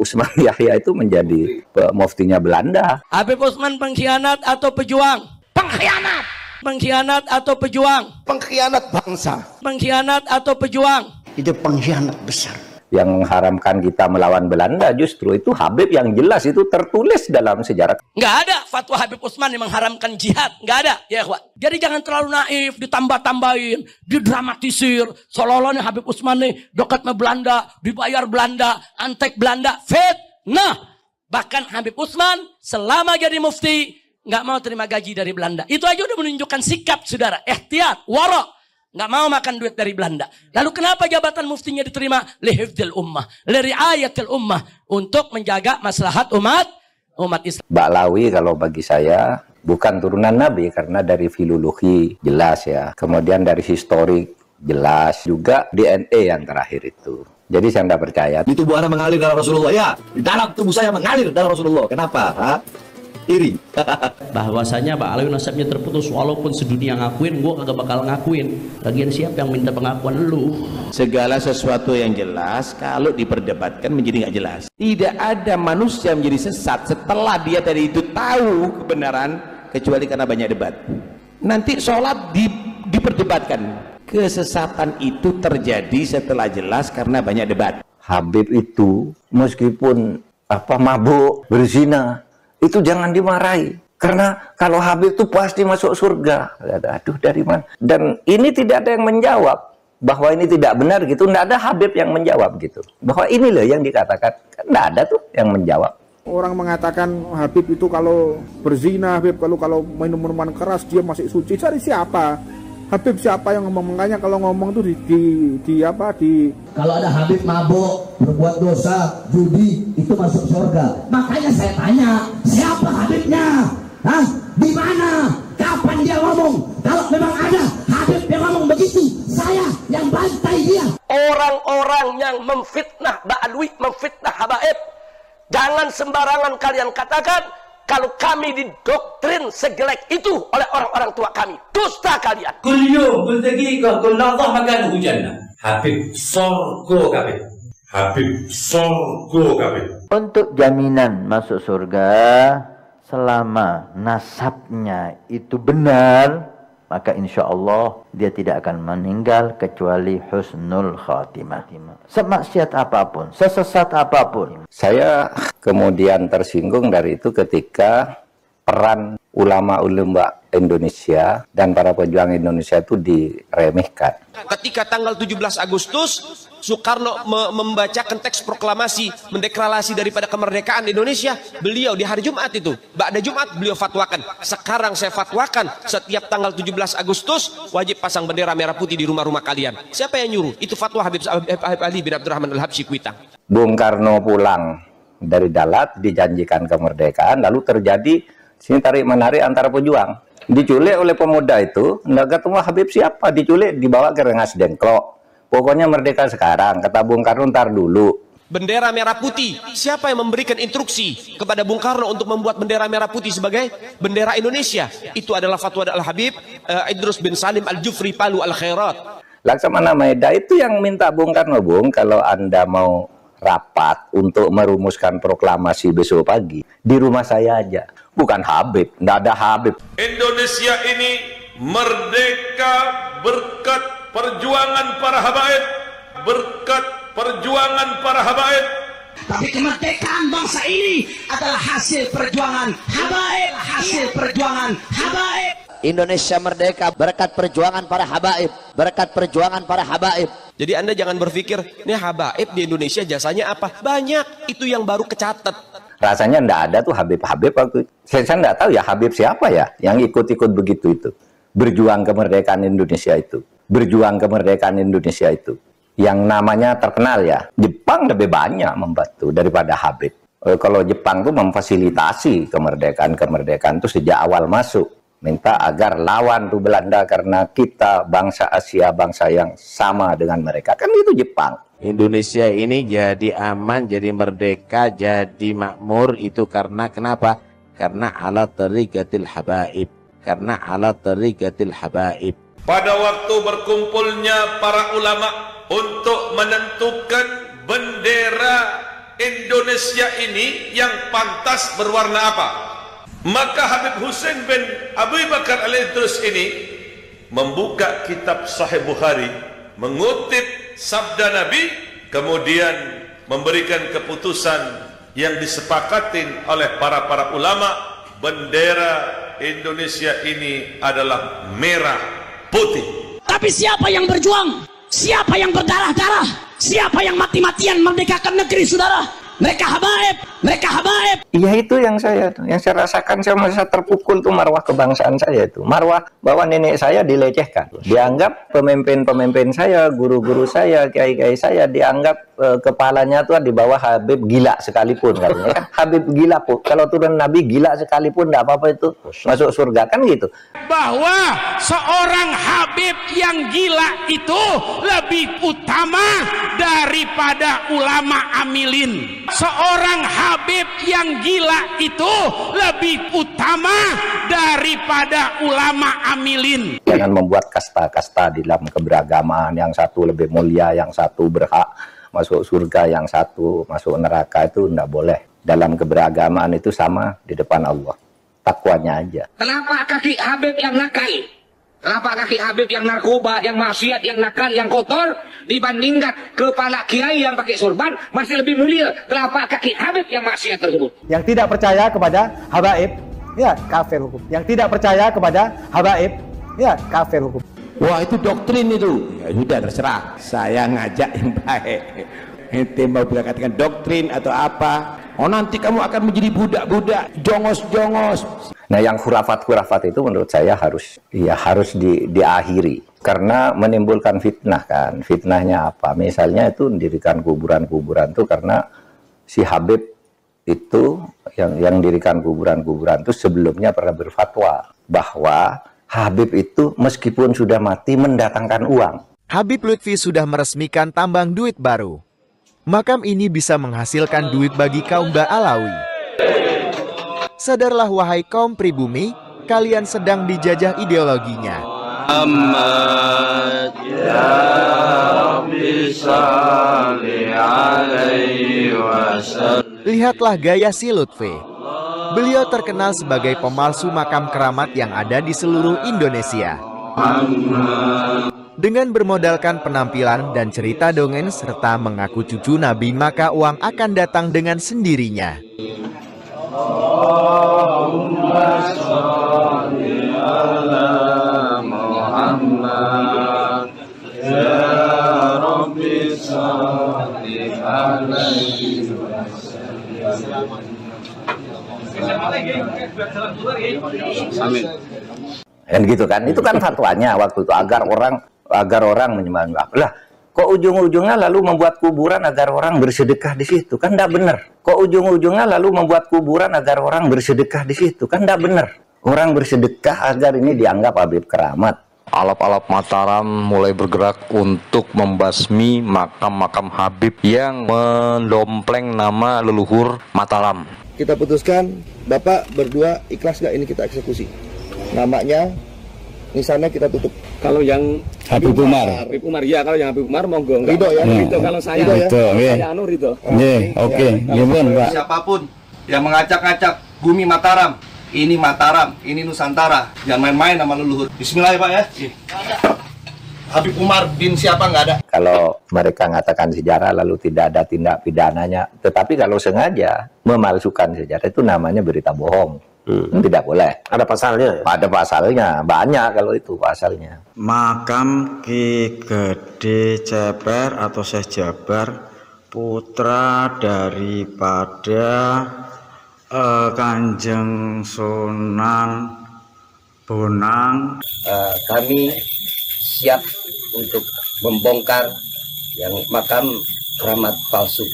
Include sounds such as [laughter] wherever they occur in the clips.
Usman [laughs] Yahya itu menjadi muftinya Belanda. Habib Usman pengkhianat atau pejuang? Pengkhianat. Pengkhianat atau pejuang? Pengkhianat bangsa. Pengkhianat atau pejuang? Itu pengkhianat besar yang mengharamkan kita melawan Belanda justru itu Habib yang jelas itu tertulis dalam sejarah. Nggak ada fatwa Habib Usman yang mengharamkan jihad. Nggak ada. Ya, Pak. Jadi jangan terlalu naif, ditambah-tambahin, didramatisir. Seolah-olah Habib Usman nih dekat sama Belanda, dibayar Belanda, antek Belanda. nah Bahkan Habib Usman selama jadi mufti nggak mau terima gaji dari Belanda. Itu aja udah menunjukkan sikap saudara. Ehtiat, warok. Nggak mau makan duit dari Belanda. Lalu kenapa jabatan muftinya diterima? Lihifdil ummah. ayatil ummah. Untuk menjaga maslahat umat umat Islam. Baklawi kalau bagi saya bukan turunan Nabi karena dari filologi jelas ya. Kemudian dari historik jelas juga DNA yang terakhir itu. Jadi saya nggak percaya. Di tubuh Anda mengalir dalam Rasulullah. Ya, di dalam tubuh saya mengalir dalam Rasulullah. Kenapa? Ha? iri [laughs] bahwasanya Pak Alwi nasabnya terputus walaupun sedunia ngakuin gua kagak bakal ngakuin lagian siapa yang minta pengakuan lu segala sesuatu yang jelas kalau diperdebatkan menjadi nggak jelas tidak ada manusia menjadi sesat setelah dia tadi itu tahu kebenaran kecuali karena banyak debat nanti sholat di, diperdebatkan kesesatan itu terjadi setelah jelas karena banyak debat Habib itu meskipun apa mabuk berzina itu jangan dimarahi. Karena kalau Habib itu pasti masuk surga. Aduh dari mana? Dan ini tidak ada yang menjawab bahwa ini tidak benar gitu. Tidak ada Habib yang menjawab gitu. Bahwa ini loh yang dikatakan. Tidak ada tuh yang menjawab. Orang mengatakan Habib itu kalau berzina, Habib kalau kalau minum minuman keras dia masih suci. Cari siapa? Habib siapa yang ngomong makanya kalau ngomong tuh di, di, di apa di kalau ada Habib mabuk berbuat dosa judi itu masuk surga makanya saya tanya siapa Habibnya Hah? di mana kapan dia ngomong kalau memang ada Habib yang ngomong begitu saya yang bantai dia orang-orang yang memfitnah Ba'alwi memfitnah Habaib jangan sembarangan kalian katakan kalau kami didoktrin segelek itu oleh orang-orang tua kami. Dusta kalian. Kulyo, kau, kullallah makan hujan. Habib sorgo kami. Habib sorgo kami. Untuk jaminan masuk surga selama nasabnya itu benar, maka insya Allah dia tidak akan meninggal kecuali husnul khatimah. Semaksiat apapun, sesesat apapun. Saya kemudian tersinggung dari itu ketika peran ulama-ulama Indonesia dan para pejuang Indonesia itu diremehkan. Ketika tanggal 17 Agustus Soekarno membacakan teks proklamasi mendeklarasi daripada kemerdekaan Indonesia, beliau di hari Jumat itu, Ba'da Jumat beliau fatwakan, sekarang saya fatwakan setiap tanggal 17 Agustus wajib pasang bendera merah putih di rumah-rumah kalian. Siapa yang nyuruh? Itu fatwa Habib, Ali bin Abdurrahman Al-Habsyi Kuitang. Bung Karno pulang dari Dalat dijanjikan kemerdekaan lalu terjadi sini tarik menarik antara pejuang diculik oleh pemuda itu nggak ketemu Habib siapa diculik dibawa ke Rengas Dengklok Pokoknya merdeka sekarang, kata Bung Karno ntar dulu. Bendera merah putih, siapa yang memberikan instruksi kepada Bung Karno untuk membuat bendera merah putih sebagai bendera Indonesia? Itu adalah fatwa Al-Habib uh, eh, Idrus bin Salim Al-Jufri Palu Al-Khairat. Laksamana Maeda itu yang minta Bung Karno, Bung, kalau Anda mau rapat untuk merumuskan proklamasi besok pagi di rumah saya aja bukan Habib, tidak ada Habib Indonesia ini merdeka berkat perjuangan para habaib berkat perjuangan para habaib tapi kemerdekaan bangsa ini adalah hasil perjuangan habaib hasil perjuangan habaib Indonesia merdeka berkat perjuangan para habaib berkat perjuangan para habaib jadi anda jangan berpikir ini habaib di Indonesia jasanya apa banyak itu yang baru kecatat rasanya ndak ada tuh Habib-Habib waktu saya, saya nggak tahu ya Habib siapa ya yang ikut-ikut begitu itu berjuang kemerdekaan Indonesia itu berjuang kemerdekaan Indonesia itu. Yang namanya terkenal ya, Jepang lebih banyak membantu daripada Habib. Eh, kalau Jepang tuh memfasilitasi kemerdekaan-kemerdekaan itu sejak awal masuk. Minta agar lawan tuh Belanda karena kita bangsa Asia, bangsa yang sama dengan mereka. Kan itu Jepang. Indonesia ini jadi aman, jadi merdeka, jadi makmur itu karena kenapa? Karena alat terigatil habaib. Karena alat terigatil habaib. pada waktu berkumpulnya para ulama untuk menentukan bendera Indonesia ini yang pantas berwarna apa. Maka Habib Hussein bin Abu Bakar al-Idrus ini membuka kitab Sahih Bukhari, mengutip sabda Nabi, kemudian memberikan keputusan yang disepakati oleh para-para ulama bendera Indonesia ini adalah merah putih. Tapi siapa yang berjuang? Siapa yang berdarah-darah? Siapa yang mati-matian merdekakan negeri saudara? mereka habaib, mereka habaib. Iya itu yang saya, yang saya rasakan saya merasa terpukul tuh marwah kebangsaan saya itu, marwah bahwa nenek saya dilecehkan, dianggap pemimpin-pemimpin saya, guru-guru saya, kiai-kiai saya dianggap uh, kepalanya tuh di bawah Habib gila sekalipun katanya kan Habib gila pun kalau turun Nabi gila sekalipun tidak apa-apa itu masuk surga kan gitu bahwa seorang Habib yang gila itu lebih utama daripada ulama amilin seorang Habib yang gila itu lebih utama daripada ulama amilin. Jangan membuat kasta-kasta di dalam keberagaman yang satu lebih mulia, yang satu berhak masuk surga, yang satu masuk neraka itu tidak boleh. Dalam keberagaman itu sama di depan Allah. Takwanya aja. Kenapa kaki Habib yang nakal? Kenapa kaki Habib yang narkoba, yang maksiat, yang nakal, yang kotor dibandingkan kepala kiai yang pakai sorban masih lebih mulia Kenapa kaki Habib yang maksiat tersebut. Yang tidak percaya kepada habaib, ya kafir hukum. Yang tidak percaya kepada habaib, ya kafir hukum. Wah itu doktrin itu. Ya sudah terserah. Saya ngajak yang baik. Ente mau katakan doktrin atau apa? oh nanti kamu akan menjadi budak-budak jongos-jongos nah yang hurafat-hurafat itu menurut saya harus ya harus di, diakhiri karena menimbulkan fitnah kan fitnahnya apa misalnya itu mendirikan kuburan-kuburan itu karena si Habib itu yang yang mendirikan kuburan-kuburan itu sebelumnya pernah berfatwa bahwa Habib itu meskipun sudah mati mendatangkan uang. Habib Lutfi sudah meresmikan tambang duit baru makam ini bisa menghasilkan duit bagi kaum Ba'alawi. Sadarlah wahai kaum pribumi, kalian sedang dijajah ideologinya. Ya Lihatlah gaya si Lutfi. Beliau terkenal sebagai pemalsu makam keramat yang ada di seluruh Indonesia. Dengan bermodalkan penampilan dan cerita dongeng serta mengaku cucu Nabi maka uang akan datang dengan sendirinya. Amin. Dan gitu kan, itu kan fatwanya waktu itu agar orang agar orang menyembah lah kok ujung-ujungnya lalu membuat kuburan agar orang bersedekah di situ kan tidak benar kok ujung-ujungnya lalu membuat kuburan agar orang bersedekah di situ kan tidak benar orang bersedekah agar ini dianggap habib keramat alap-alap Mataram mulai bergerak untuk membasmi makam-makam Habib yang mendompleng nama leluhur Mataram. Kita putuskan, Bapak berdua ikhlas gak ini kita eksekusi. Namanya Nisannya kita tutup. Kalau yang Habib Umar. Habib Umar. Ya, kalau yang Habib Umar monggo. Rido ya. Ridho kalau saya. Rido, ya. ya. Iya. Saya anu Rido Nggih, iya, oke. gimana iya, Pak. Siapapun yang mengacak-acak bumi Mataram, ini Mataram, ini Nusantara. Jangan main-main sama leluhur. Bismillah ya, Pak ya. Habib Umar bin siapa nggak ada. Kalau mereka mengatakan sejarah lalu tidak ada tindak pidananya, tetapi kalau sengaja memalsukan sejarah itu namanya berita bohong. Hmm, tidak boleh. Ada pasalnya. Ya? Ada pasalnya, banyak kalau itu pasalnya. Makam Ki Gede Ceper atau Syekh Jabar putra daripada uh, Kanjeng Sunan Bonang uh, kami siap untuk membongkar yang makam keramat palsu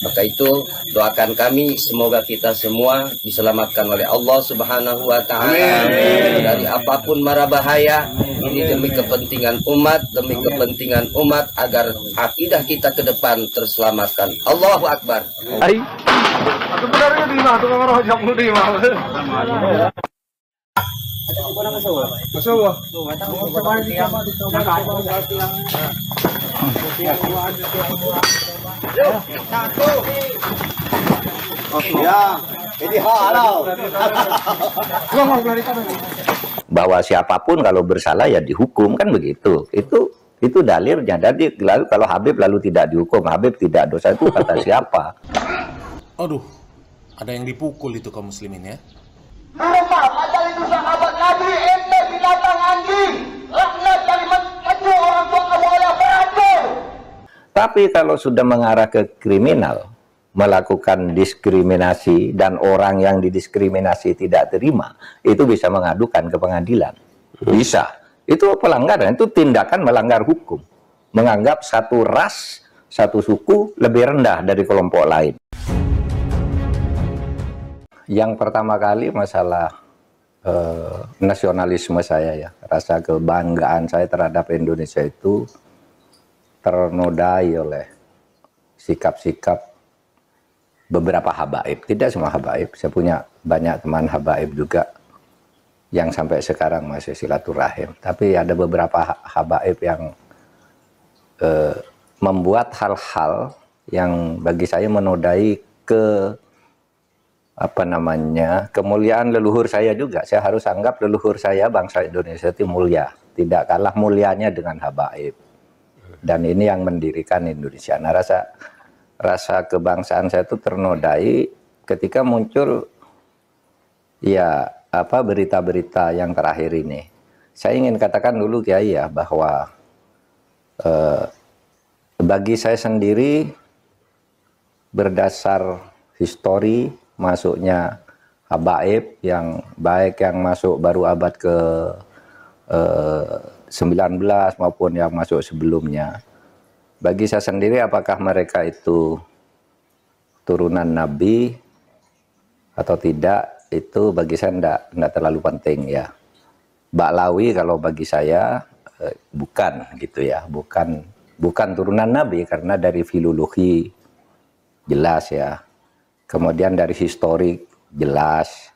maka itu doakan kami semoga kita semua diselamatkan oleh Allah Subhanahu wa taala dari apapun mara bahaya. Ini demi kepentingan umat, demi kepentingan umat agar akidah kita ke depan terselamatkan. Allahu akbar. Ai. Sebenarnya di mana di mana? Satu. ya. Jadi halal. Bahwa siapapun kalau bersalah ya dihukum kan begitu. Itu itu dalilnya. Jadi lalu kalau Habib lalu tidak dihukum, Habib tidak dosa itu kata siapa? Aduh, ada yang dipukul itu kaum muslimin ya. Rumah, itu sahabat Nabi, ente binatang anjing. Tapi kalau sudah mengarah ke kriminal, melakukan diskriminasi dan orang yang didiskriminasi tidak terima, itu bisa mengadukan ke pengadilan. Hmm. Bisa. Itu pelanggaran, itu tindakan melanggar hukum. Menganggap satu ras, satu suku lebih rendah dari kelompok lain. Yang pertama kali masalah eh, nasionalisme saya ya, rasa kebanggaan saya terhadap Indonesia itu ternodai oleh sikap-sikap beberapa habaib. Tidak semua habaib, saya punya banyak teman habaib juga yang sampai sekarang masih silaturahim. Tapi ada beberapa habaib yang eh, membuat hal-hal yang bagi saya menodai ke apa namanya kemuliaan leluhur saya juga. Saya harus anggap leluhur saya bangsa Indonesia itu mulia, tidak kalah mulianya dengan habaib dan ini yang mendirikan Indonesia. Nah rasa rasa kebangsaan saya itu ternodai ketika muncul ya apa berita-berita yang terakhir ini. Saya ingin katakan dulu Kiai ya bahwa eh, bagi saya sendiri berdasar histori masuknya habaib yang baik yang masuk baru abad ke eh, 19 maupun yang masuk sebelumnya. Bagi saya sendiri apakah mereka itu turunan nabi atau tidak itu bagi saya enggak, enggak terlalu penting ya. Lawi kalau bagi saya eh, bukan gitu ya, bukan bukan turunan nabi karena dari filologi jelas ya. Kemudian dari historik jelas.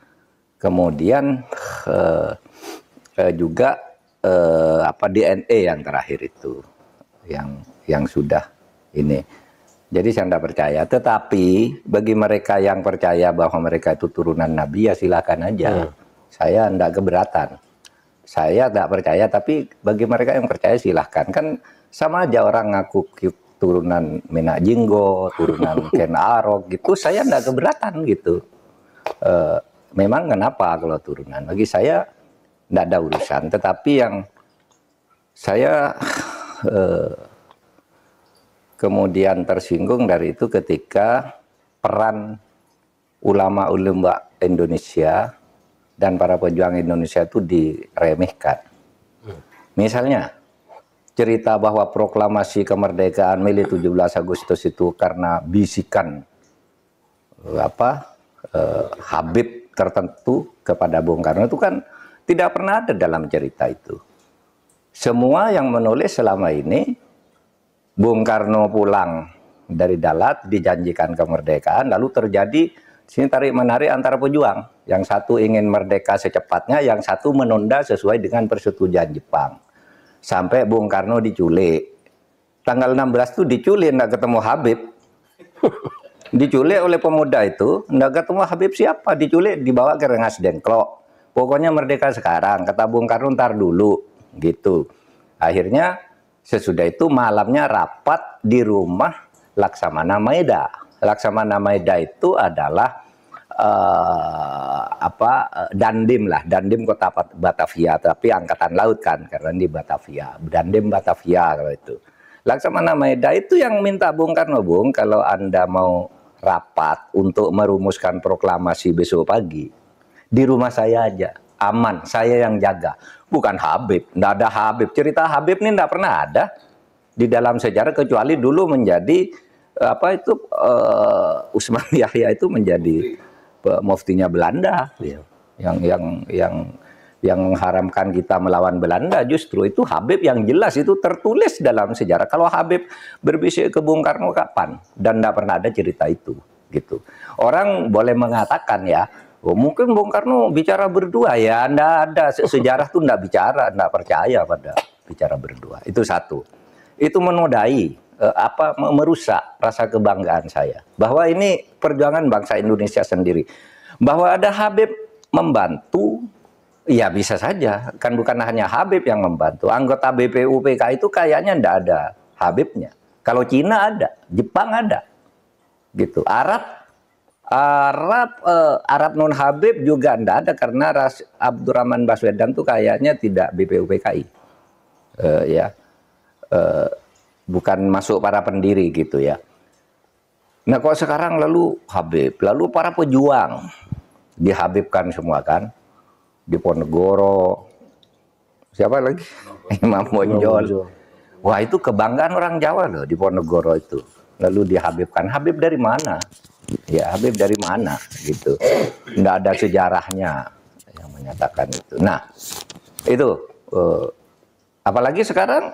Kemudian eh, eh, juga eh, apa DNA yang terakhir itu yang yang sudah ini. Jadi saya tidak percaya. Tetapi bagi mereka yang percaya bahwa mereka itu turunan Nabi ya silakan aja. Hmm. Saya tidak keberatan. Saya tidak percaya. Tapi bagi mereka yang percaya silahkan. Kan sama aja orang ngaku turunan Minak Jinggo, turunan [laughs] Ken Arok gitu. Saya tidak keberatan gitu. E, memang kenapa kalau turunan? Bagi saya tidak ada urusan. Tetapi yang saya eh, kemudian tersinggung dari itu ketika peran ulama-ulama Indonesia dan para pejuang Indonesia itu diremehkan. Hmm. Misalnya, cerita bahwa proklamasi kemerdekaan tujuh 17 Agustus itu karena bisikan eh, apa eh, Habib tertentu kepada Bung Karno itu kan tidak pernah ada dalam cerita itu. Semua yang menulis selama ini, Bung Karno pulang dari Dalat, dijanjikan kemerdekaan, lalu terjadi sini tarik menarik antara pejuang. Yang satu ingin merdeka secepatnya, yang satu menunda sesuai dengan persetujuan Jepang. Sampai Bung Karno diculik. Tanggal 16 itu diculik, nggak ketemu Habib. [laughs] diculik oleh pemuda itu, nggak ketemu Habib siapa, diculik dibawa ke Rengas Dengklok pokoknya merdeka sekarang, kata Bung Karno ntar dulu, gitu. Akhirnya sesudah itu malamnya rapat di rumah Laksamana Maeda. Laksamana Maeda itu adalah uh, apa eh, dandim lah, dandim kota Batavia, tapi angkatan laut kan karena di Batavia, dandim Batavia kalau itu. Laksamana Maeda itu yang minta Bung Karno, Bung, kalau Anda mau rapat untuk merumuskan proklamasi besok pagi, di rumah saya aja aman saya yang jaga bukan Habib tidak ada Habib cerita Habib ini tidak pernah ada di dalam sejarah kecuali dulu menjadi eh, apa itu uh, Usman [laughs] Yahya itu menjadi muftinya Belanda ya. yang yang yang yang mengharamkan kita melawan Belanda justru itu Habib yang jelas itu tertulis dalam sejarah kalau Habib berbisik ke Bung Karno kapan dan tidak pernah ada cerita itu gitu orang boleh mengatakan ya Oh, mungkin Bung Karno bicara berdua ya, anda ada sejarah tuh enggak bicara, enggak percaya pada bicara berdua. Itu satu. Itu menodai eh, apa merusak rasa kebanggaan saya bahwa ini perjuangan bangsa Indonesia sendiri. Bahwa ada Habib membantu ya bisa saja, kan bukan hanya Habib yang membantu. Anggota BPUPK itu kayaknya ndak ada Habibnya. Kalau Cina ada, Jepang ada. Gitu. Arab Arab uh, Arab non Habib juga tidak ada karena Ras Abdurrahman Baswedan tuh kayaknya tidak BPUPKI uh, eh, ya uh, bukan masuk para pendiri gitu ya. Nah kok sekarang lalu Habib, lalu para pejuang dihabibkan semua kan di Ponegoro siapa lagi [laughs] Imam Bonjol. Wah itu kebanggaan orang Jawa loh di Ponegoro itu. Lalu dihabibkan Habib dari mana? ya Habib dari mana gitu nggak ada sejarahnya yang menyatakan itu nah itu uh, apalagi sekarang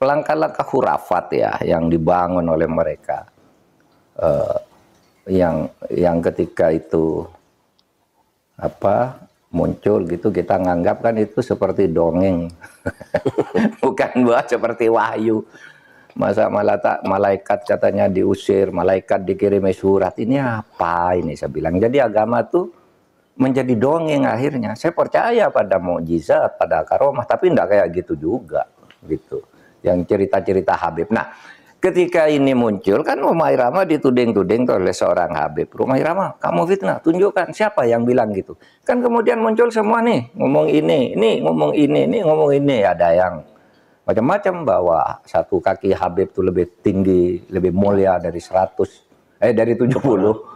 langkah-langkah hurafat ya yang dibangun oleh mereka uh, yang yang ketika itu apa muncul gitu kita nganggap kan itu seperti dongeng [laughs] bukan buat seperti wahyu Masa malah tak malaikat katanya diusir, malaikat dikirimi eh, surat. Ini apa ini saya bilang. Jadi agama tuh menjadi dongeng akhirnya. Saya percaya pada mukjizat, pada karomah, tapi tidak kayak gitu juga gitu. Yang cerita-cerita Habib. Nah, ketika ini muncul kan Rumah Irama dituding-tuding oleh seorang Habib. Rumah Irama, kamu fitnah, tunjukkan siapa yang bilang gitu. Kan kemudian muncul semua nih, ngomong ini, ini ngomong ini, ini ngomong ini ada yang macam-macam bahwa satu kaki Habib itu lebih tinggi, lebih mulia dari 100 eh dari 70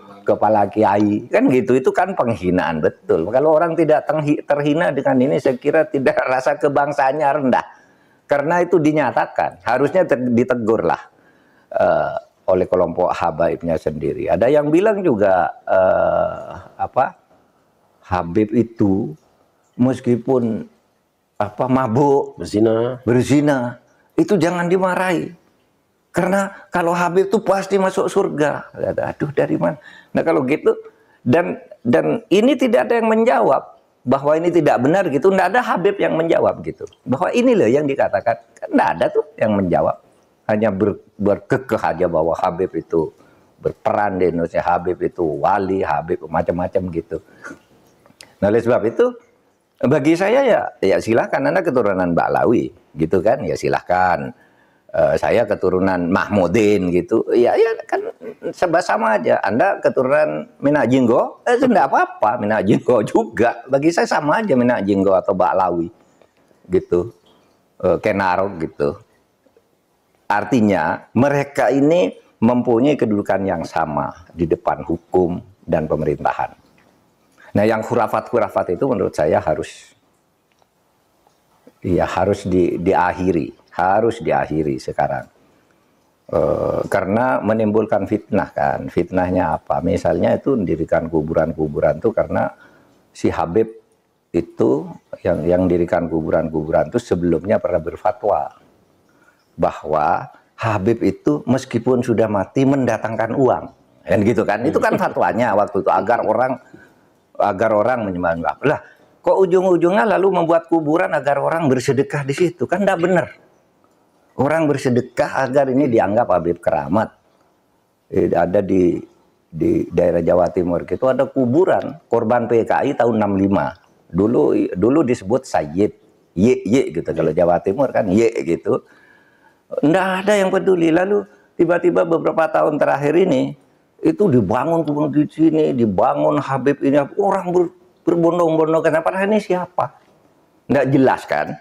[laughs] kepala kiai. Kan gitu itu kan penghinaan betul. Kalau orang tidak terhina dengan ini saya kira tidak [laughs] rasa kebangsaannya rendah. Karena itu dinyatakan, harusnya ditegurlah uh, oleh kelompok habaibnya sendiri. Ada yang bilang juga uh, apa Habib itu meskipun apa mabuk, berzina, berzina, itu jangan dimarahi. Karena kalau Habib itu pasti masuk surga. Aduh dari mana? Nah kalau gitu dan dan ini tidak ada yang menjawab bahwa ini tidak benar gitu. Tidak ada Habib yang menjawab gitu. Bahwa ini loh yang dikatakan. Tidak ada tuh yang menjawab. Hanya ber, berkekeh aja bahwa Habib itu berperan di Indonesia. Habib itu wali, Habib macam-macam gitu. Nah oleh sebab itu bagi saya ya, ya silahkan Anda keturunan Mbak Lawi gitu kan? Ya silahkan. e, eh, saya keturunan Mahmudin gitu. Ya ya kan sebab sama aja. Anda keturunan Minajinggo, eh, tidak apa-apa Minajinggo [laughs] juga. Bagi saya sama aja Minajinggo atau Mbak Lawi gitu. e, Kenaro gitu. Artinya mereka ini mempunyai kedudukan yang sama di depan hukum dan pemerintahan. Nah, yang khurafat-khurafat itu menurut saya harus ya harus di, diakhiri, harus diakhiri sekarang. E, karena menimbulkan fitnah kan. Fitnahnya apa? Misalnya itu mendirikan kuburan-kuburan itu karena si Habib itu yang yang dirikan kuburan-kuburan itu sebelumnya pernah berfatwa bahwa Habib itu meskipun sudah mati mendatangkan uang. Kan gitu kan. Itu kan hmm. fatwanya waktu itu agar orang agar orang menyembah apa. Lah, kok ujung-ujungnya lalu membuat kuburan agar orang bersedekah di situ? Kan tidak benar. Orang bersedekah agar ini dianggap Habib Keramat. Eh, ada di di daerah Jawa Timur itu ada kuburan korban PKI tahun 65. Dulu dulu disebut Sayyid, ye ye gitu kalau Jawa Timur kan ye gitu. ndak ada yang peduli. Lalu tiba-tiba beberapa tahun terakhir ini itu dibangun kubur di sini, dibangun Habib ini, orang ber, berbondong-bondong. Kenapa Nih ini siapa? Tidak jelas kan?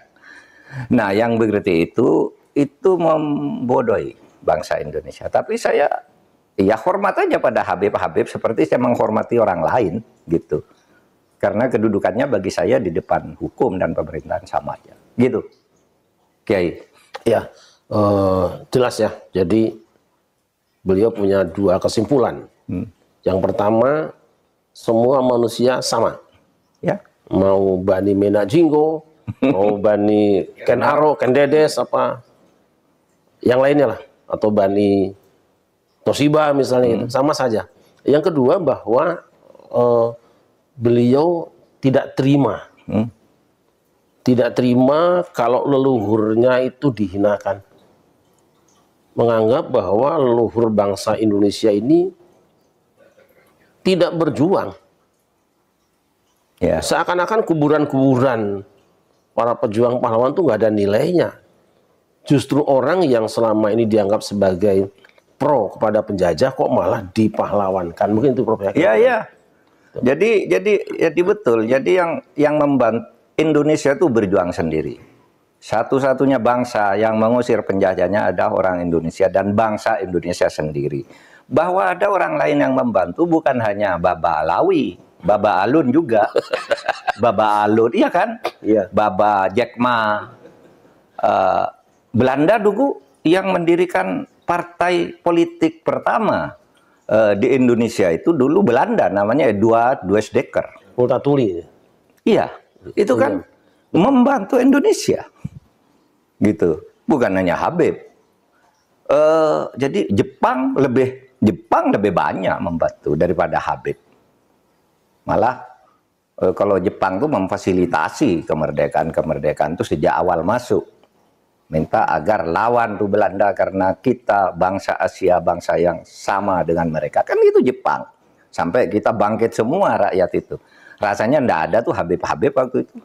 Nah, yang begitu itu itu membodohi bangsa Indonesia. Tapi saya ya hormat aja pada Habib-Habib seperti saya menghormati orang lain gitu. Karena kedudukannya bagi saya di depan hukum dan pemerintahan sama aja. Gitu. Kiai. Ya, uh, jelas ya. Jadi beliau punya dua kesimpulan. Hmm. Yang pertama, semua manusia sama. Ya. Mau bani Mena Jinggo, [laughs] mau bani Ken Aro, Ken Dedes, apa yang lainnya lah, atau bani Toshiba misalnya, gitu. hmm. Itu. sama saja. Yang kedua bahwa eh, beliau tidak terima, hmm. tidak terima kalau leluhurnya itu dihinakan menganggap bahwa leluhur bangsa Indonesia ini tidak berjuang. Ya. Seakan-akan kuburan-kuburan para pejuang pahlawan itu nggak ada nilainya. Justru orang yang selama ini dianggap sebagai pro kepada penjajah kok malah dipahlawankan. Mungkin itu Prof. ya ya, ya. Jadi jadi jadi betul. Jadi yang yang membantu Indonesia itu berjuang sendiri. Satu-satunya bangsa yang mengusir penjajahnya adalah orang Indonesia dan bangsa Indonesia sendiri. Bahwa ada orang lain yang membantu bukan hanya Baba Alawi, Baba Alun juga. [laughs] Baba Alun, iya kan? Iya. Baba Jack Ma. Uh, eh, Belanda dulu yang mendirikan partai politik pertama uh, di Indonesia itu dulu Belanda namanya Eduard Duesdekker. Multatuli. Iya, itu kan iya membantu Indonesia. Gitu. Bukan hanya Habib. Uh, jadi Jepang lebih Jepang lebih banyak membantu daripada Habib. Malah uh, kalau Jepang tuh memfasilitasi kemerdekaan-kemerdekaan tuh sejak awal masuk. Minta agar lawan tuh Belanda karena kita bangsa Asia, bangsa yang sama dengan mereka. Kan itu Jepang. Sampai kita bangkit semua rakyat itu. Rasanya ndak ada tuh Habib-Habib waktu itu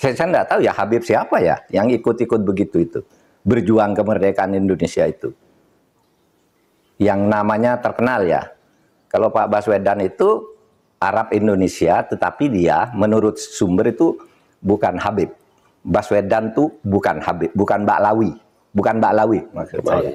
saya, saya nggak tahu ya Habib siapa ya yang ikut-ikut begitu itu berjuang kemerdekaan Indonesia itu yang namanya terkenal ya kalau Pak Baswedan itu Arab Indonesia tetapi dia menurut sumber itu bukan Habib Baswedan tuh bukan Habib bukan Mbak Lawi bukan Mbak Lawi maksud Mbak saya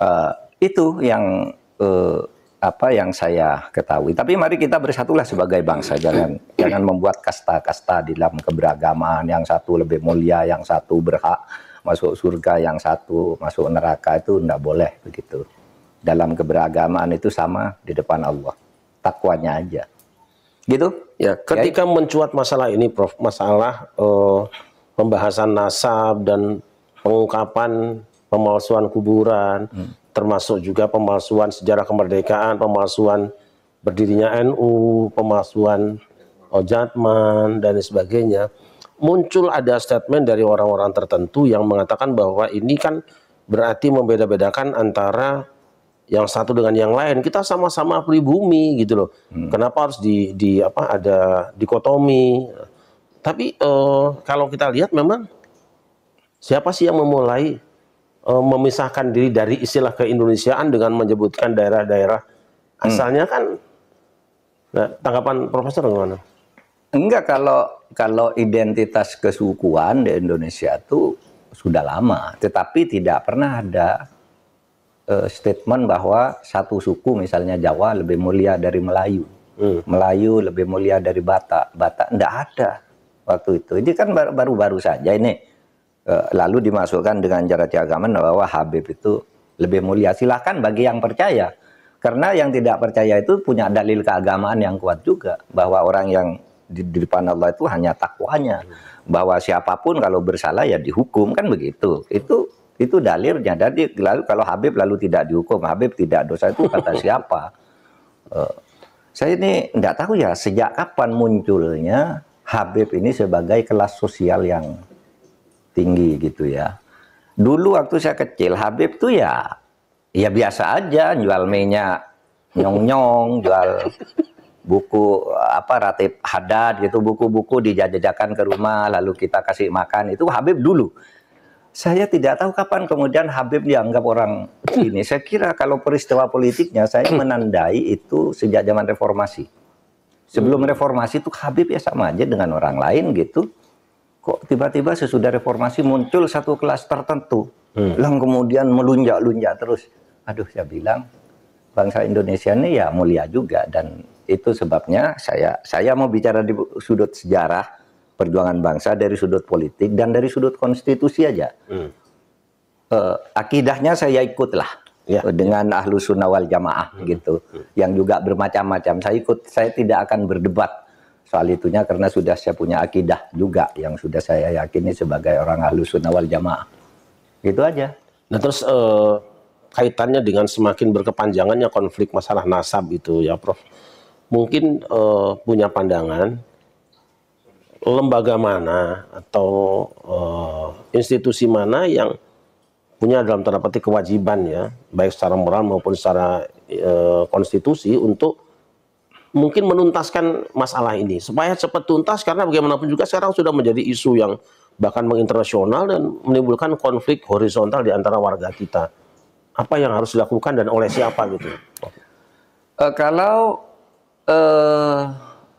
uh, itu yang uh, apa yang saya ketahui. Tapi mari kita bersatulah sebagai bangsa, jangan jangan membuat kasta-kasta di dalam keberagaman yang satu lebih mulia, yang satu berhak masuk surga, yang satu masuk neraka itu tidak boleh begitu. Dalam keberagaman itu sama di depan Allah, takwanya aja. Gitu? Ya, ketika ya. mencuat masalah ini, Prof, masalah eh, pembahasan nasab dan pengungkapan pemalsuan kuburan. Hmm termasuk juga pemalsuan sejarah kemerdekaan, pemalsuan berdirinya NU, pemalsuan Ojatman dan sebagainya. Muncul ada statement dari orang-orang tertentu yang mengatakan bahwa ini kan berarti membeda-bedakan antara yang satu dengan yang lain. Kita sama-sama pribumi gitu loh. Hmm. Kenapa harus di di apa ada dikotomi? Tapi uh, kalau kita lihat memang siapa sih yang memulai Eh, memisahkan diri dari istilah keindonesiaan dengan menyebutkan daerah-daerah hmm. asalnya hmm. kan. Nah, tanggapan profesor gimana? Enggak kalau kalau identitas kesukuan di Indonesia itu sudah lama, tetapi tidak pernah ada uh, statement bahwa satu suku misalnya Jawa lebih mulia dari Melayu. Hmm. Melayu lebih mulia dari Batak. Batak enggak ada waktu itu. Ini kan baru-baru saja ini Eh, lalu dimasukkan dengan cara keagamaan bahwa Habib itu lebih mulia. Silahkan bagi yang percaya. Karena yang tidak percaya itu punya dalil keagamaan yang kuat juga. Bahwa orang yang di, di depan Allah itu hanya takwanya. Bahwa siapapun kalau bersalah ya dihukum. Kan begitu. Itu itu dalilnya. Jadi lalu kalau Habib lalu tidak dihukum. Habib tidak dosa itu kata [laughs] siapa. Uh, saya ini tidak tahu ya sejak kapan munculnya Habib ini sebagai kelas sosial yang tinggi gitu ya. Dulu waktu saya kecil Habib tuh ya ya biasa aja jual minyak nyong-nyong, jual buku apa Ratib hadat gitu, buku-buku dijajakan ke rumah lalu kita kasih makan itu Habib dulu. Saya tidak tahu kapan kemudian Habib dianggap orang ini. Saya kira kalau peristiwa politiknya saya menandai itu sejak zaman reformasi. Sebelum hmm. reformasi itu Habib ya sama aja dengan orang lain gitu kok tiba-tiba sesudah reformasi muncul satu kelas tertentu hmm. yang kemudian melunjak-lunjak terus. Aduh, saya bilang bangsa Indonesia ini ya mulia juga dan itu sebabnya saya saya mau bicara di sudut sejarah perjuangan bangsa dari sudut politik dan dari sudut konstitusi aja. Hmm. Uh, akidahnya saya ikutlah ya, dengan ya. ahlu sunnah wal jamaah hmm. gitu hmm. yang juga bermacam-macam saya ikut saya tidak akan berdebat soal itunya karena sudah saya punya akidah juga yang sudah saya yakini sebagai orang ahlu sunnah wal jamaah. Itu aja. Nah terus eh, kaitannya dengan semakin berkepanjangannya konflik masalah nasab itu ya Prof. Mungkin eh, punya pandangan lembaga mana atau eh, institusi mana yang punya dalam tanda petik kewajiban ya baik secara moral maupun secara eh, konstitusi untuk mungkin menuntaskan masalah ini supaya cepat tuntas karena bagaimanapun juga sekarang sudah menjadi isu yang bahkan menginternasional dan menimbulkan konflik horizontal di antara warga kita. Apa yang harus dilakukan dan oleh siapa gitu? Uh, kalau uh,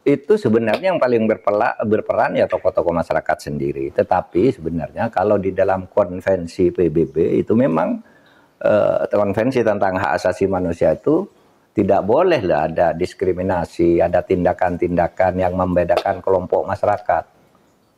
itu sebenarnya yang paling berpela, berperan ya tokoh-tokoh masyarakat sendiri. Tetapi sebenarnya kalau di dalam konvensi PBB itu memang uh, konvensi tentang hak asasi manusia itu tidak boleh lah ada diskriminasi, ada tindakan-tindakan yang membedakan kelompok masyarakat.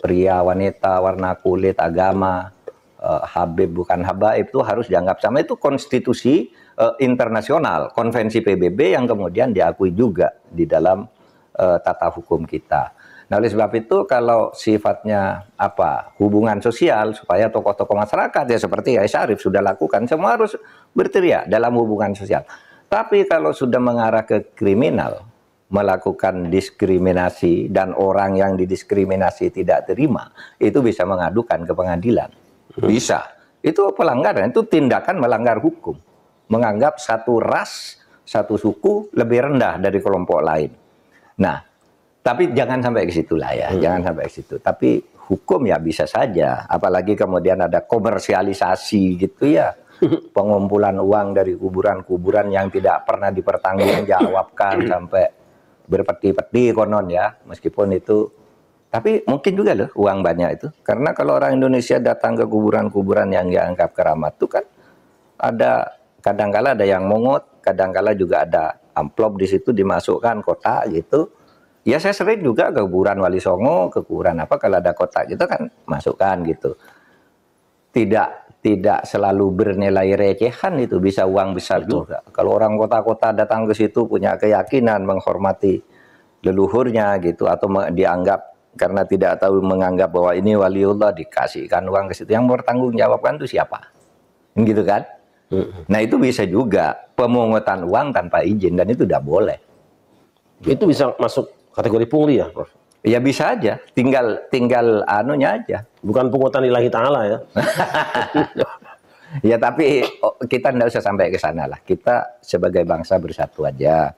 Pria, wanita, warna kulit, agama, eh, Habib bukan Habaib itu harus dianggap sama. Itu konstitusi eh, internasional, konvensi PBB yang kemudian diakui juga di dalam eh, tata hukum kita. Nah, oleh sebab itu kalau sifatnya apa hubungan sosial supaya tokoh-tokoh masyarakat ya seperti ya Syarif sudah lakukan semua harus berteriak dalam hubungan sosial. Tapi kalau sudah mengarah ke kriminal, melakukan diskriminasi dan orang yang didiskriminasi tidak terima, itu bisa mengadukan ke pengadilan. Hmm. Bisa. Itu pelanggaran, itu tindakan melanggar hukum. Menganggap satu ras, satu suku lebih rendah dari kelompok lain. Nah, tapi jangan sampai ke situ lah ya, hmm. jangan sampai ke situ. Tapi hukum ya bisa saja, apalagi kemudian ada komersialisasi gitu ya [laughs] pengumpulan uang dari kuburan-kuburan yang tidak pernah dipertanggungjawabkan [coughs] sampai berpeti-peti konon ya meskipun itu tapi mungkin juga loh uang banyak itu karena kalau orang Indonesia datang ke kuburan-kuburan yang dianggap keramat tuh kan ada kadangkala ada yang mongot kadangkala juga ada amplop di situ dimasukkan kota gitu ya saya sering juga ke kuburan Wali Songo ke kuburan apa kalau ada kota gitu kan masukkan gitu tidak tidak selalu bernilai recehan itu bisa uang besar Betul. juga. Kalau orang kota-kota datang ke situ punya keyakinan menghormati leluhurnya gitu atau dianggap karena tidak tahu menganggap bahwa ini waliullah dikasihkan uang ke situ yang bertanggung jawabkan itu siapa? Gitu kan? Mm-hmm. Nah, itu bisa juga pemungutan uang tanpa izin dan itu tidak boleh. Itu bisa masuk kategori pungli ya, Prof. Ya bisa aja, tinggal tinggal anunya aja. Bukan pungutan ilahi ta'ala ya. [laughs] ya tapi oh, kita tidak usah sampai ke sana lah. Kita sebagai bangsa bersatu aja.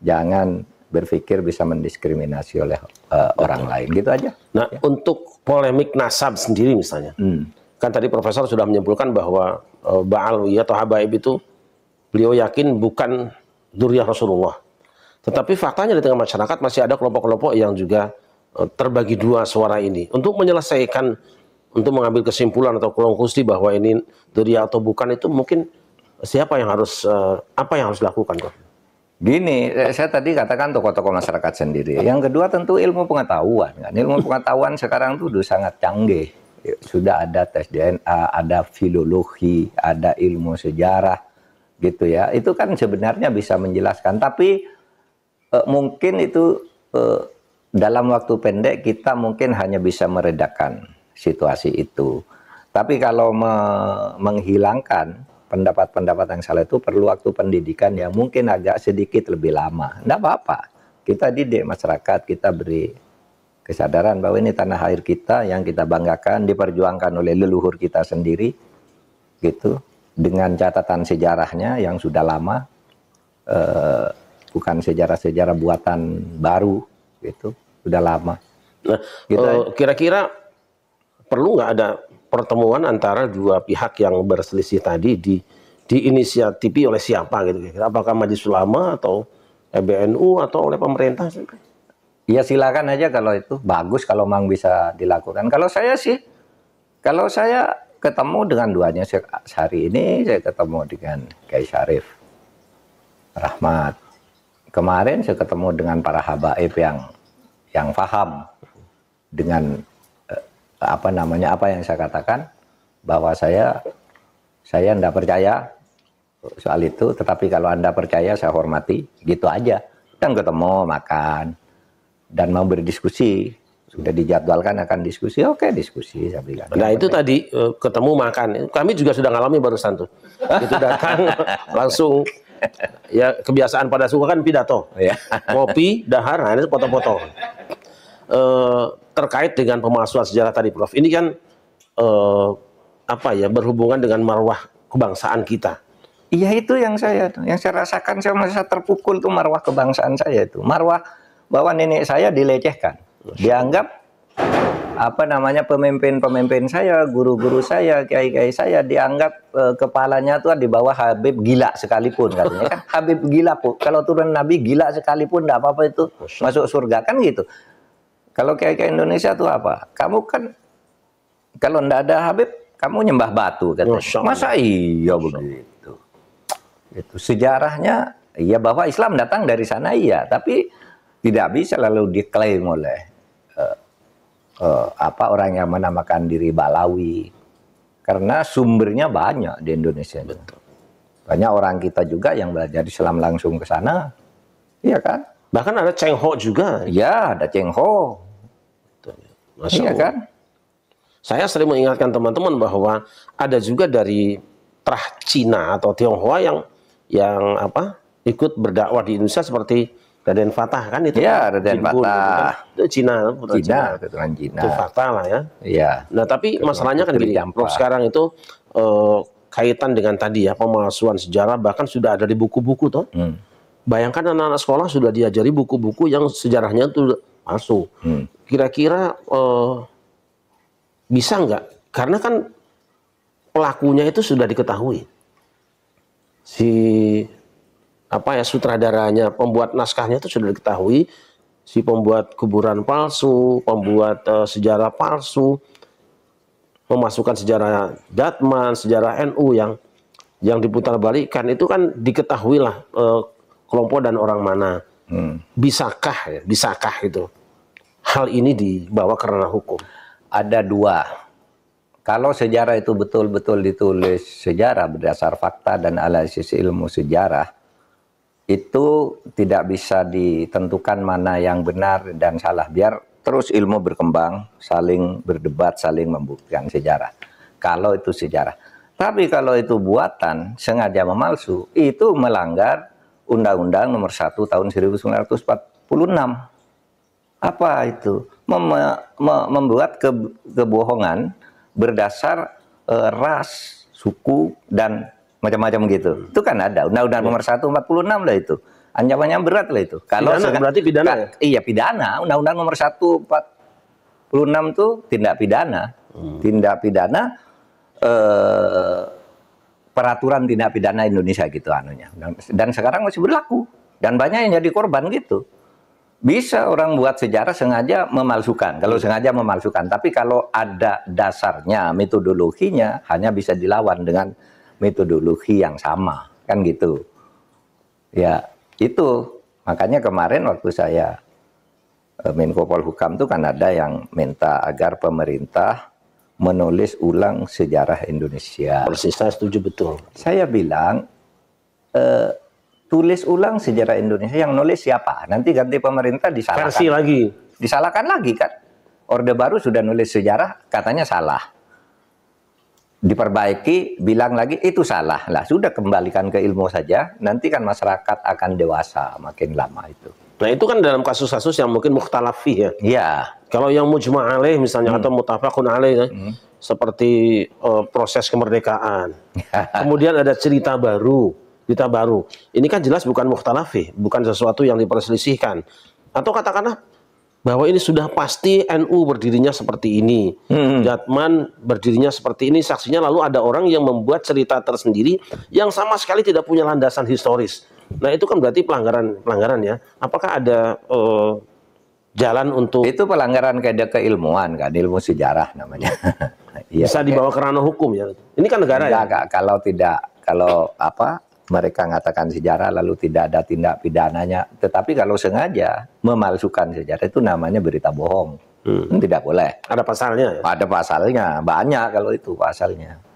Jangan berpikir bisa mendiskriminasi oleh uh, orang lain gitu aja. Nah, ya. untuk polemik nasab sendiri misalnya. Hmm. Kan tadi profesor sudah menyimpulkan bahwa uh, eh, Alwi atau Habaib itu beliau yakin bukan duriah Rasulullah. Tetapi faktanya di tengah masyarakat masih ada kelompok-kelompok yang juga eh, terbagi dua suara ini. Untuk menyelesaikan, untuk mengambil kesimpulan atau konklusi bahwa ini duria atau bukan itu mungkin siapa yang harus eh, apa yang harus dilakukan, Gini, eh, saya tadi katakan tokoh-tokoh masyarakat sendiri. Yang kedua tentu ilmu pengetahuan. Kan? Ilmu pengetahuan sekarang itu sudah sangat canggih. Ya, sudah ada tes DNA, ada filologi, ada ilmu sejarah, gitu ya. Itu kan sebenarnya bisa menjelaskan. Tapi uh, mungkin itu uh, dalam waktu pendek kita mungkin hanya bisa meredakan situasi itu. Tapi kalau me menghilangkan pendapat-pendapat yang salah itu perlu waktu pendidikan yang mungkin agak sedikit lebih lama. Tidak apa-apa. Kita didik masyarakat, kita beri kesadaran bahwa ini tanah air kita yang kita banggakan, diperjuangkan oleh leluhur kita sendiri, gitu, dengan catatan sejarahnya yang sudah lama. Eh, bukan sejarah-sejarah buatan baru gitu sudah lama. Nah, gitu eh, kira-kira perlu nggak ada pertemuan antara dua pihak yang berselisih tadi di diinisiatifi oleh siapa gitu kira apakah Majelis Ulama atau EBNU atau oleh pemerintah? Ya silakan aja kalau itu bagus kalau memang bisa dilakukan. Kalau saya sih kalau saya ketemu dengan duanya sehari hari ini saya ketemu dengan Kiai Syarif Rahmat kemarin saya ketemu dengan para habaib yang yang paham dengan eh, apa namanya apa yang saya katakan bahwa saya saya tidak percaya soal itu tetapi kalau anda percaya saya hormati gitu aja kita ketemu makan dan mau berdiskusi sudah dijadwalkan akan diskusi oke diskusi saya berikan nah itu ya. tadi eh, ketemu makan kami juga sudah ngalami barusan tuh itu datang [laughs] langsung ya kebiasaan pada suka kan pidato. Ya. Ngopi, dahar, nah ini foto-foto E, eh, terkait dengan pemalsuan sejarah tadi Prof. Ini kan e, apa ya berhubungan dengan marwah kebangsaan kita. Iya itu yang saya yang saya rasakan saya merasa terpukul tuh marwah kebangsaan saya itu. Marwah bahwa nenek saya dilecehkan, dianggap apa namanya pemimpin-pemimpin saya, guru-guru saya, kiai-kiai saya dianggap uh, kepalanya tuh di bawah Habib gila sekalipun katanya kan Habib gila kok. Kalau turun Nabi gila sekalipun enggak apa-apa itu masuk surga kan gitu. Kalau kiai-kiai Indonesia tuh apa? Kamu kan kalau enggak ada Habib kamu nyembah batu katanya. Masa iya begitu. Itu sejarahnya ya bahwa Islam datang dari sana iya, tapi tidak bisa lalu diklaim oleh uh, uh, apa orang yang menamakan diri Balawi karena sumbernya banyak di Indonesia. Betul. Banyak orang kita juga yang belajar Islam langsung ke sana, iya kan? Bahkan ada Cheng Ho juga. ya ada Cheng Ho. Betul. iya kan? Saya sering mengingatkan teman-teman bahwa ada juga dari terah Cina atau Tionghoa yang yang apa ikut berdakwah di Indonesia seperti Raden Fatah kan itu? Ya, Raden kan. Fatah. Kan? Itu Cina, putra Cina, Cina. Kan Cina. Itu Fatah lah ya. Iya. Nah, tapi masalahnya kan gini, Prof sekarang itu eh, kaitan dengan tadi ya pemalsuan sejarah bahkan sudah ada di buku-buku toh. Hmm. Bayangkan anak-anak sekolah sudah diajari buku-buku yang sejarahnya itu palsu. Hmm. Kira-kira eh, bisa nggak? Karena kan pelakunya itu sudah diketahui. Si apa ya sutradaranya, pembuat naskahnya itu sudah diketahui si pembuat kuburan palsu, pembuat uh, sejarah palsu, memasukkan sejarah Datman, sejarah NU yang yang diputar balikan itu kan diketahuilah uh, kelompok dan orang mana. Hmm. Bisakah ya, bisakah itu hal ini dibawa karena hukum? Ada dua. Kalau sejarah itu betul-betul ditulis sejarah berdasar fakta dan analisis ilmu sejarah, itu tidak bisa ditentukan mana yang benar dan salah. Biar terus ilmu berkembang, saling berdebat, saling membuktikan sejarah. Kalau itu sejarah. Tapi kalau itu buatan, sengaja memalsu, itu melanggar Undang-Undang Nomor 1 Tahun 1946. Apa itu? Mem me membuat ke kebohongan berdasar eh, ras, suku, dan macam-macam gitu. Hmm. Itu kan ada Undang-Undang iya. Nomor satu empat puluh enam lah itu. Ancamannya berat lah itu. Kalau pidana, berarti pidana. Ya? iya, pidana. Undang-Undang Nomor satu empat puluh enam tuh tindak pidana. Hmm. Tindak pidana eh, peraturan tindak pidana Indonesia gitu anunya. Dan, dan sekarang masih berlaku dan banyak yang jadi korban gitu. Bisa orang buat sejarah sengaja memalsukan, kalau hmm. sengaja memalsukan. Tapi kalau ada dasarnya, metodologinya, hanya bisa dilawan dengan metodologi yang sama kan gitu ya itu makanya kemarin waktu saya e, Menko Polhukam itu kan ada yang minta agar pemerintah menulis ulang sejarah Indonesia. Persis, saya setuju betul. Saya bilang, eh, tulis ulang sejarah Indonesia. Yang nulis siapa? Nanti ganti pemerintah disalahkan. Versi lagi. Disalahkan lagi kan? Orde Baru sudah nulis sejarah, katanya salah diperbaiki, bilang lagi itu salah. Lah sudah kembalikan ke ilmu saja, nanti kan masyarakat akan dewasa makin lama itu. Nah itu kan dalam kasus-kasus yang mungkin muhtalafi ya. Iya. Kalau yang mujma' misalnya hmm. atau mutafakun alaih ya, hmm. seperti uh, proses kemerdekaan. [laughs] Kemudian ada cerita baru, cerita baru. Ini kan jelas bukan muhtalafi bukan sesuatu yang diperselisihkan. Atau katakanlah bahwa ini sudah pasti NU berdirinya seperti ini, hmm. Jatman berdirinya seperti ini, saksinya lalu ada orang yang membuat cerita tersendiri yang sama sekali tidak punya landasan historis. Nah itu kan berarti pelanggaran pelanggaran ya. Apakah ada uh, jalan untuk itu pelanggaran kayak keilmuan kan ilmu sejarah namanya. [laughs] Iya, bisa dibawa ke ranah hukum ya. Ini kan negara Enggak, ya. Kalau tidak kalau apa mereka mengatakan sejarah lalu tidak ada tindak pidananya. Tetapi kalau sengaja memalsukan sejarah itu namanya berita bohong. Hmm. Kan tidak boleh. Ada pasalnya. Ya? Ada pasalnya, banyak kalau itu pasalnya.